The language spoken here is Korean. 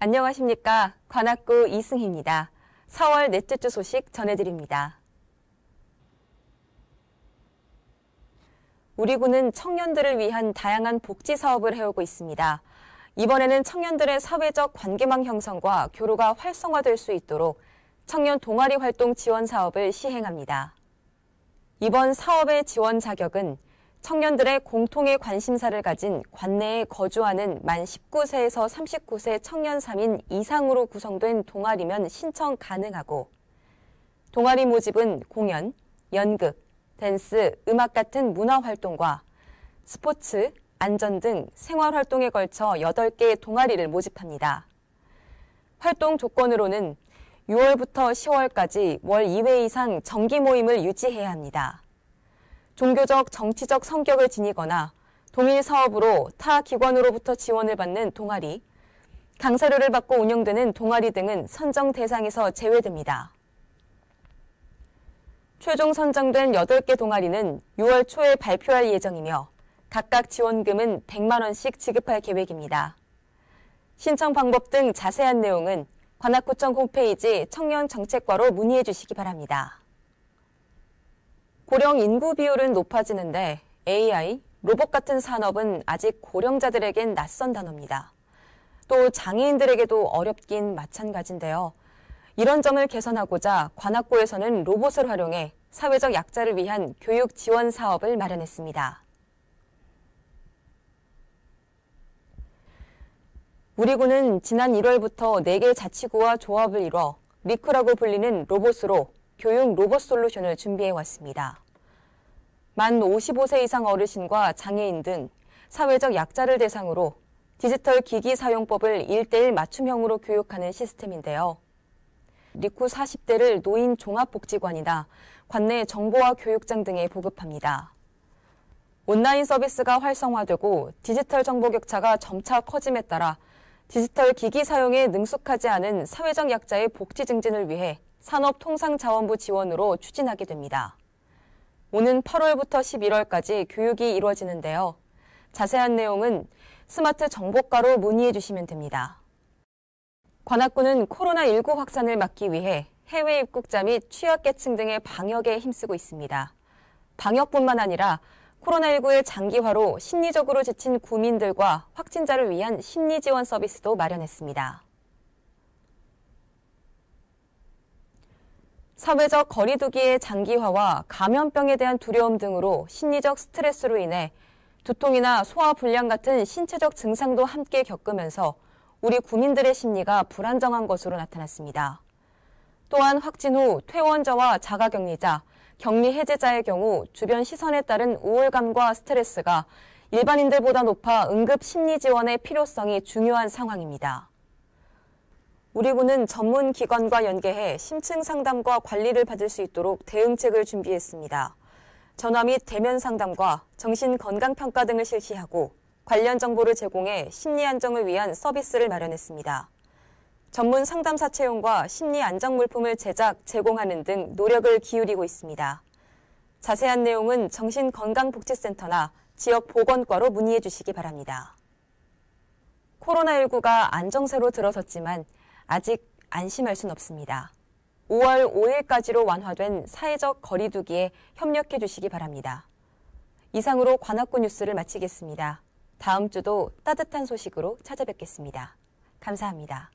안녕하십니까. 관악구 이승희입니다. 4월 넷째 주 소식 전해드립니다. 우리 군은 청년들을 위한 다양한 복지 사업을 해오고 있습니다. 이번에는 청년들의 사회적 관계망 형성과 교류가 활성화될 수 있도록 청년 동아리 활동 지원 사업을 시행합니다. 이번 사업의 지원 자격은 청년들의 공통의 관심사를 가진 관내에 거주하는 만 19세에서 39세 청년 3인 이상으로 구성된 동아리면 신청 가능하고 동아리 모집은 공연, 연극, 댄스, 음악 같은 문화 활동과 스포츠, 안전 등 생활 활동에 걸쳐 8개의 동아리를 모집합니다. 활동 조건으로는 6월부터 10월까지 월 2회 이상 정기 모임을 유지해야 합니다. 종교적, 정치적 성격을 지니거나 동일 사업으로 타 기관으로부터 지원을 받는 동아리, 강사료를 받고 운영되는 동아리 등은 선정 대상에서 제외됩니다. 최종 선정된 8개 동아리는 6월 초에 발표할 예정이며 각각 지원금은 100만 원씩 지급할 계획입니다. 신청 방법 등 자세한 내용은 관악구청 홈페이지 청년정책과로 문의해 주시기 바랍니다. 고령 인구 비율은 높아지는데 AI, 로봇 같은 산업은 아직 고령자들에겐 낯선 단어입니다. 또 장애인들에게도 어렵긴 마찬가지인데요. 이런 점을 개선하고자 관악구에서는 로봇을 활용해 사회적 약자를 위한 교육 지원 사업을 마련했습니다. 우리 군은 지난 1월부터 4개 자치구와 조합을 이뤄 미크라고 불리는 로봇으로 교육 로봇 솔루션을 준비해 왔습니다. 만 55세 이상 어르신과 장애인 등 사회적 약자를 대상으로 디지털 기기 사용법을 1대1 맞춤형으로 교육하는 시스템인데요. 리쿠 40대를 노인 종합복지관이나 관내 정보화 교육장 등에 보급합니다. 온라인 서비스가 활성화되고 디지털 정보 격차가 점차 커짐에 따라 디지털 기기 사용에 능숙하지 않은 사회적 약자의 복지 증진을 위해 산업통상자원부 지원으로 추진하게 됩니다. 오는 8월부터 11월까지 교육이 이루어지는데요. 자세한 내용은 스마트 정보과로 문의해 주시면 됩니다. 관악구는 코로나19 확산을 막기 위해 해외 입국자 및 취약계층 등의 방역에 힘쓰고 있습니다. 방역뿐만 아니라 코로나19의 장기화로 심리적으로 지친 구민들과 확진자를 위한 심리 지원 서비스도 마련했습니다. 사회적 거리두기의 장기화와 감염병에 대한 두려움 등으로 심리적 스트레스로 인해 두통이나 소화 불량 같은 신체적 증상도 함께 겪으면서 우리 국민들의 심리가 불안정한 것으로 나타났습니다. 또한 확진 후 퇴원자와 자가격리자, 격리 해제자의 경우 주변 시선에 따른 우울감과 스트레스가 일반인들보다 높아 응급 심리 지원의 필요성이 중요한 상황입니다. 우리 군은 전문 기관과 연계해 심층 상담과 관리를 받을 수 있도록 대응책을 준비했습니다. 전화 및 대면 상담과 정신 건강 평가 등을 실시하고 관련 정보를 제공해 심리 안정을 위한 서비스를 마련했습니다. 전문 상담사 채용과 심리 안정 물품을 제작, 제공하는 등 노력을 기울이고 있습니다. 자세한 내용은 정신건강복지센터나 지역 보건과로 문의해 주시기 바랍니다. 코로나19가 안정세로 들어섰지만 아직 안심할 순 없습니다. 5월 5일까지로 완화된 사회적 거리두기에 협력해 주시기 바랍니다. 이상으로 관악구 뉴스를 마치겠습니다. 다음 주도 따뜻한 소식으로 찾아뵙겠습니다. 감사합니다.